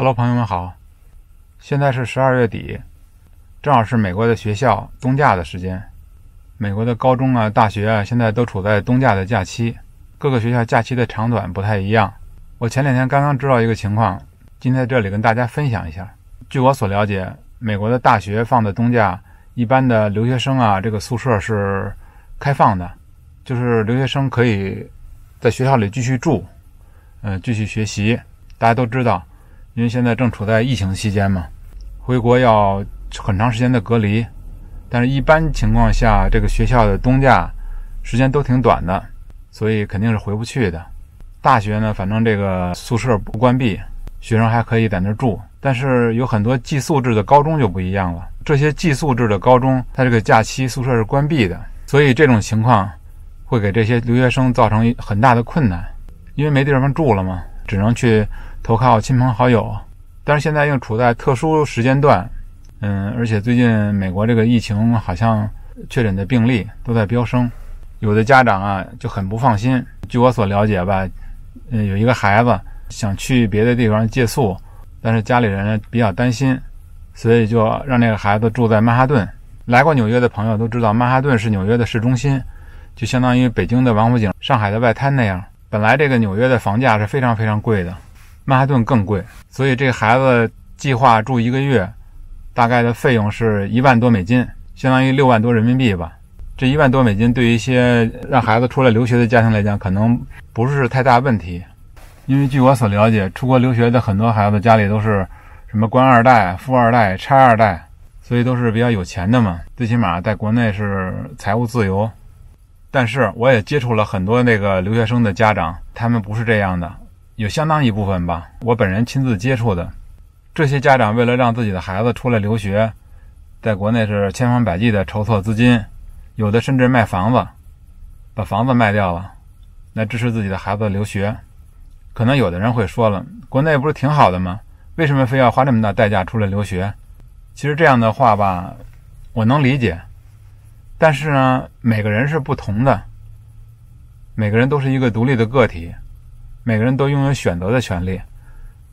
Hello，朋友们好。现在是十二月底，正好是美国的学校冬假的时间。美国的高中啊、大学啊，现在都处在冬假的假期。各个学校假期的长短不太一样。我前两天刚刚知道一个情况，今天在这里跟大家分享一下。据我所了解，美国的大学放的冬假，一般的留学生啊，这个宿舍是开放的，就是留学生可以在学校里继续住，嗯，继续学习。大家都知道。因为现在正处在疫情期间嘛，回国要很长时间的隔离，但是一般情况下，这个学校的冬假时间都挺短的，所以肯定是回不去的。大学呢，反正这个宿舍不关闭，学生还可以在那儿住。但是有很多寄宿制的高中就不一样了，这些寄宿制的高中，它这个假期宿舍是关闭的，所以这种情况会给这些留学生造成很大的困难，因为没地方住了嘛，只能去。投靠亲朋好友，但是现在又处在特殊时间段，嗯，而且最近美国这个疫情好像确诊的病例都在飙升，有的家长啊就很不放心。据我所了解吧，嗯，有一个孩子想去别的地方借宿，但是家里人比较担心，所以就让那个孩子住在曼哈顿。来过纽约的朋友都知道，曼哈顿是纽约的市中心，就相当于北京的王府井、上海的外滩那样。本来这个纽约的房价是非常非常贵的。曼哈顿更贵，所以这孩子计划住一个月，大概的费用是一万多美金，相当于六万多人民币吧。这一万多美金对于一些让孩子出来留学的家庭来讲，可能不是太大问题。因为据我所了解，出国留学的很多孩子家里都是什么官二代、富二代、差二代，所以都是比较有钱的嘛。最起码在国内是财务自由。但是我也接触了很多那个留学生的家长，他们不是这样的。有相当一部分吧，我本人亲自接触的这些家长，为了让自己的孩子出来留学，在国内是千方百计的筹措资金，有的甚至卖房子，把房子卖掉了来支持自己的孩子留学。可能有的人会说了，国内不是挺好的吗？为什么非要花这么大代价出来留学？其实这样的话吧，我能理解，但是呢，每个人是不同的，每个人都是一个独立的个体。每个人都拥有选择的权利。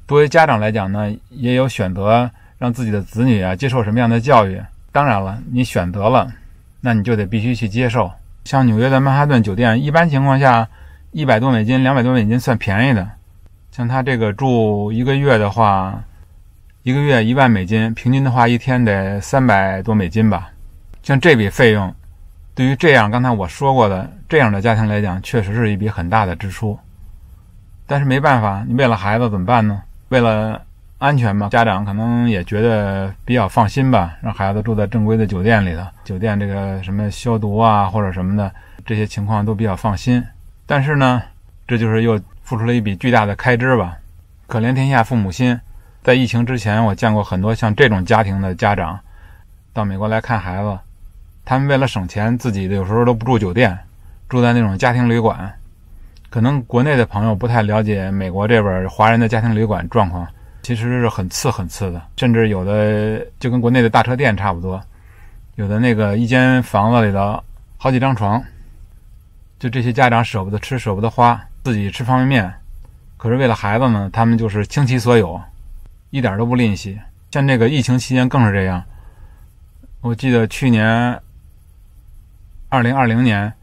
作为家长来讲呢，也有选择让自己的子女啊接受什么样的教育。当然了，你选择了，那你就得必须去接受。像纽约的曼哈顿酒店，一般情况下一百多美金、两百多美金算便宜的。像他这个住一个月的话，一个月一万美金，平均的话一天得三百多美金吧。像这笔费用，对于这样刚才我说过的这样的家庭来讲，确实是一笔很大的支出。但是没办法，你为了孩子怎么办呢？为了安全吧，家长可能也觉得比较放心吧，让孩子住在正规的酒店里头，酒店这个什么消毒啊或者什么的，这些情况都比较放心。但是呢，这就是又付出了一笔巨大的开支吧。可怜天下父母心，在疫情之前，我见过很多像这种家庭的家长，到美国来看孩子，他们为了省钱，自己有时候都不住酒店，住在那种家庭旅馆。可能国内的朋友不太了解美国这边华人的家庭旅馆状况，其实是很次很次的，甚至有的就跟国内的大车店差不多。有的那个一间房子里头好几张床，就这些家长舍不得吃舍不得花，自己吃方便面，可是为了孩子呢，他们就是倾其所有，一点都不吝惜。像这个疫情期间更是这样。我记得去年二零二零年，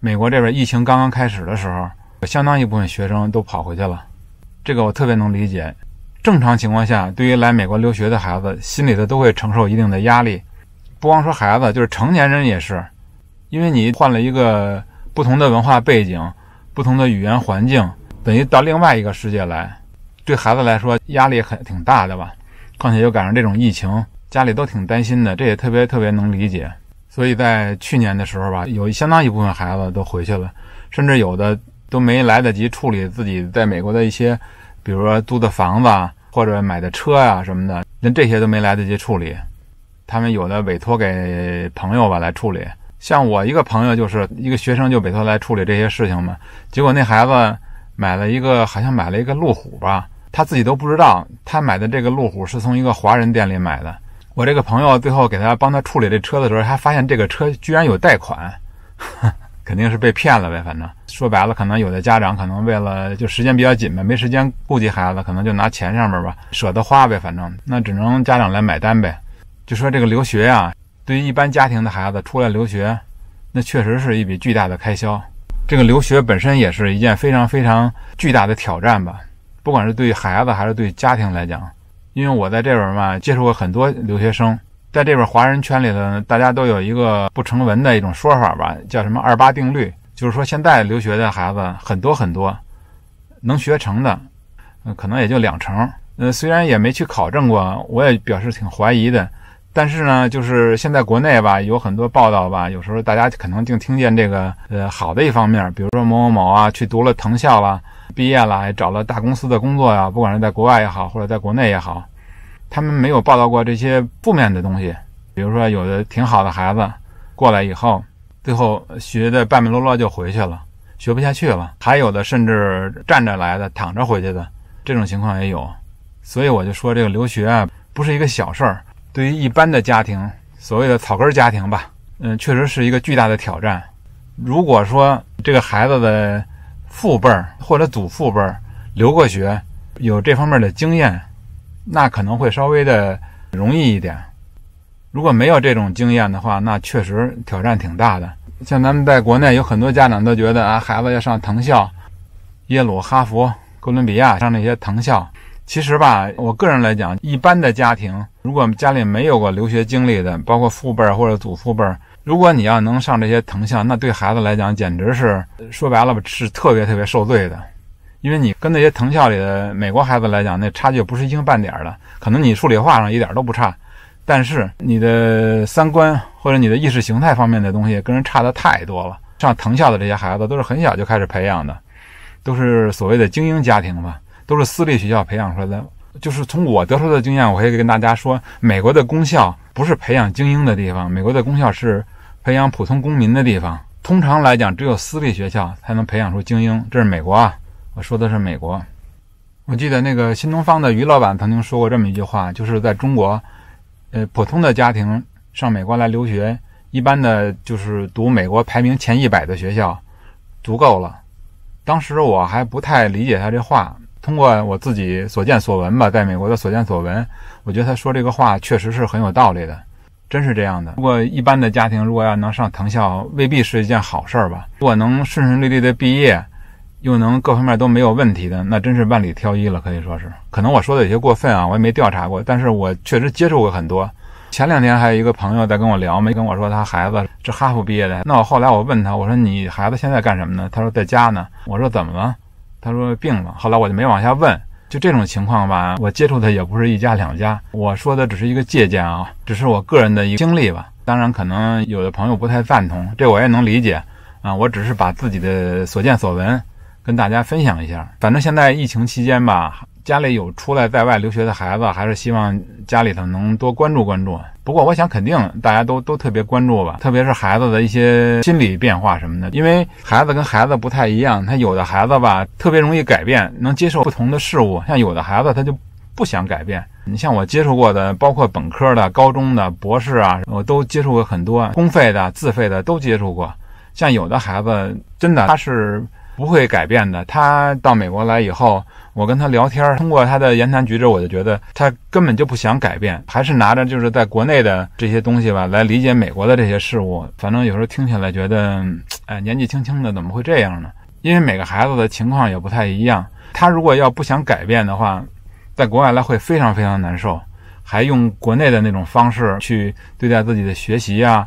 美国这边疫情刚刚开始的时候。相当一部分学生都跑回去了，这个我特别能理解。正常情况下，对于来美国留学的孩子，心里头都会承受一定的压力，不光说孩子，就是成年人也是，因为你换了一个不同的文化背景、不同的语言环境，等于到另外一个世界来，对孩子来说压力很挺大的吧。况且又赶上这种疫情，家里都挺担心的，这也特别特别能理解。所以在去年的时候吧，有相当一部分孩子都回去了，甚至有的。都没来得及处理自己在美国的一些，比如说租的房子啊，或者买的车呀什么的，连这些都没来得及处理。他们有的委托给朋友吧来处理，像我一个朋友就是一个学生就委托来处理这些事情嘛。结果那孩子买了一个，好像买了一个路虎吧，他自己都不知道他买的这个路虎是从一个华人店里买的。我这个朋友最后给他帮他处理这车的时候，他发现这个车居然有贷款，肯定是被骗了呗，反正。说白了，可能有的家长可能为了就时间比较紧吧，没时间顾及孩子，可能就拿钱上面吧，舍得花呗，反正那只能家长来买单呗。就说这个留学呀，对于一般家庭的孩子出来留学，那确实是一笔巨大的开销。这个留学本身也是一件非常非常巨大的挑战吧，不管是对孩子还是对家庭来讲。因为我在这边嘛，接触过很多留学生，在这边华人圈里头，大家都有一个不成文的一种说法吧，叫什么二八定律。就是说，现在留学的孩子很多很多，能学成的，嗯，可能也就两成。嗯，虽然也没去考证过，我也表示挺怀疑的。但是呢，就是现在国内吧，有很多报道吧，有时候大家可能就听见这个，呃，好的一方面，比如说某某某啊，去读了藤校了，毕业了，找了大公司的工作呀，不管是在国外也好，或者在国内也好，他们没有报道过这些负面的东西。比如说，有的挺好的孩子过来以后。最后学的半半落落就回去了，学不下去了。还有的甚至站着来的，躺着回去的，这种情况也有。所以我就说，这个留学啊，不是一个小事儿。对于一般的家庭，所谓的草根家庭吧，嗯，确实是一个巨大的挑战。如果说这个孩子的父辈或者祖父辈留过学，有这方面的经验，那可能会稍微的容易一点。如果没有这种经验的话，那确实挑战挺大的。像咱们在国内有很多家长都觉得啊，孩子要上藤校、耶鲁、哈佛、哥伦比亚上那些藤校。其实吧，我个人来讲，一般的家庭如果家里没有过留学经历的，包括父辈或者祖父辈，如果你要能上这些藤校，那对孩子来讲简直是说白了吧，是特别特别受罪的。因为你跟那些藤校里的美国孩子来讲，那差距不是一星半点的。可能你数理化上一点都不差。但是你的三观或者你的意识形态方面的东西跟人差的太多了。上藤校的这些孩子都是很小就开始培养的，都是所谓的精英家庭嘛，都是私立学校培养出来的。就是从我得出的经验，我可以跟大家说，美国的公校不是培养精英的地方，美国的公校是培养普通公民的地方。通常来讲，只有私立学校才能培养出精英。这是美国啊，我说的是美国。我记得那个新东方的于老板曾经说过这么一句话，就是在中国。呃，普通的家庭上美国来留学，一般的就是读美国排名前一百的学校，足够了。当时我还不太理解他这话，通过我自己所见所闻吧，在美国的所见所闻，我觉得他说这个话确实是很有道理的，真是这样的。如果一般的家庭如果要能上藤校，未必是一件好事儿吧？如果能顺顺利利的毕业。又能各方面都没有问题的，那真是万里挑一了，可以说是。可能我说的有些过分啊，我也没调查过，但是我确实接触过很多。前两天还有一个朋友在跟我聊，没跟我说他孩子是哈佛毕业的。那我后来我问他，我说你孩子现在干什么呢？他说在家呢。我说怎么了？他说病了。后来我就没往下问。就这种情况吧，我接触的也不是一家两家。我说的只是一个借鉴啊，只是我个人的一个经历吧。当然，可能有的朋友不太赞同，这我也能理解啊。我只是把自己的所见所闻。跟大家分享一下，反正现在疫情期间吧，家里有出来在外留学的孩子，还是希望家里头能多关注关注。不过，我想肯定大家都都特别关注吧，特别是孩子的一些心理变化什么的，因为孩子跟孩子不太一样，他有的孩子吧，特别容易改变，能接受不同的事物；像有的孩子，他就不想改变。你像我接触过的，包括本科的、高中的、博士啊，我都接触过很多，公费的、自费的都接触过。像有的孩子，真的他是。不会改变的。他到美国来以后，我跟他聊天，通过他的言谈举止，我就觉得他根本就不想改变，还是拿着就是在国内的这些东西吧来理解美国的这些事物。反正有时候听起来觉得，哎，年纪轻轻的怎么会这样呢？因为每个孩子的情况也不太一样。他如果要不想改变的话，在国外来会非常非常难受，还用国内的那种方式去对待自己的学习呀。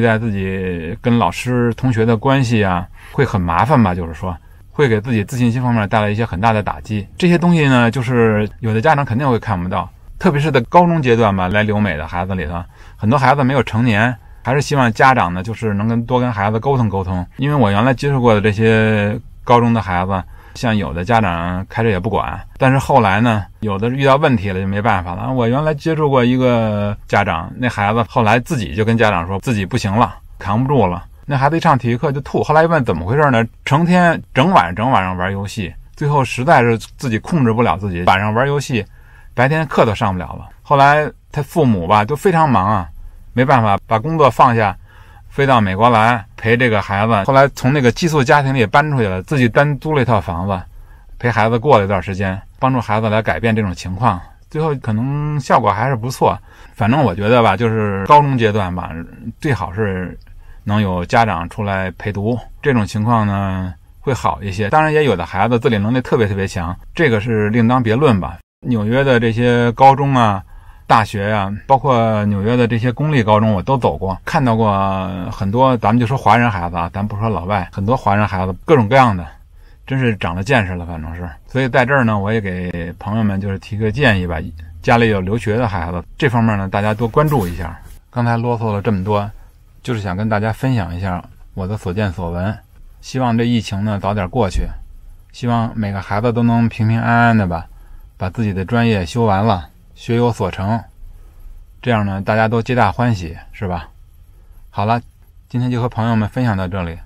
对待自己跟老师、同学的关系啊，会很麻烦吧？就是说，会给自己自信心方面带来一些很大的打击。这些东西呢，就是有的家长肯定会看不到，特别是在高中阶段吧。来留美的孩子里头，很多孩子没有成年，还是希望家长呢，就是能跟多跟孩子沟通沟通。因为我原来接触过的这些高中的孩子。像有的家长开始也不管，但是后来呢，有的遇到问题了就没办法了。我原来接触过一个家长，那孩子后来自己就跟家长说自己不行了，扛不住了。那孩子一上体育课就吐，后来一问怎么回事呢？成天整晚整晚上玩游戏，最后实在是自己控制不了自己，晚上玩游戏，白天课都上不了了。后来他父母吧都非常忙啊，没办法把工作放下。飞到美国来陪这个孩子，后来从那个寄宿家庭里搬出去了，自己单租了一套房子，陪孩子过了一段时间，帮助孩子来改变这种情况。最后可能效果还是不错。反正我觉得吧，就是高中阶段吧，最好是能有家长出来陪读，这种情况呢会好一些。当然，也有的孩子自理能力特别特别强，这个是另当别论吧。纽约的这些高中啊。大学呀，包括纽约的这些公立高中，我都走过，看到过很多。咱们就说华人孩子啊，咱不说老外，很多华人孩子各种各样的，真是长了见识了。反正是，所以在这儿呢，我也给朋友们就是提个建议吧。家里有留学的孩子，这方面呢，大家多关注一下。刚才啰嗦了这么多，就是想跟大家分享一下我的所见所闻。希望这疫情呢早点过去，希望每个孩子都能平平安安的吧，把自己的专业修完了。学有所成，这样呢，大家都皆大欢喜，是吧？好了，今天就和朋友们分享到这里，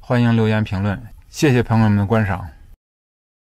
欢迎留言评论，谢谢朋友们的观赏。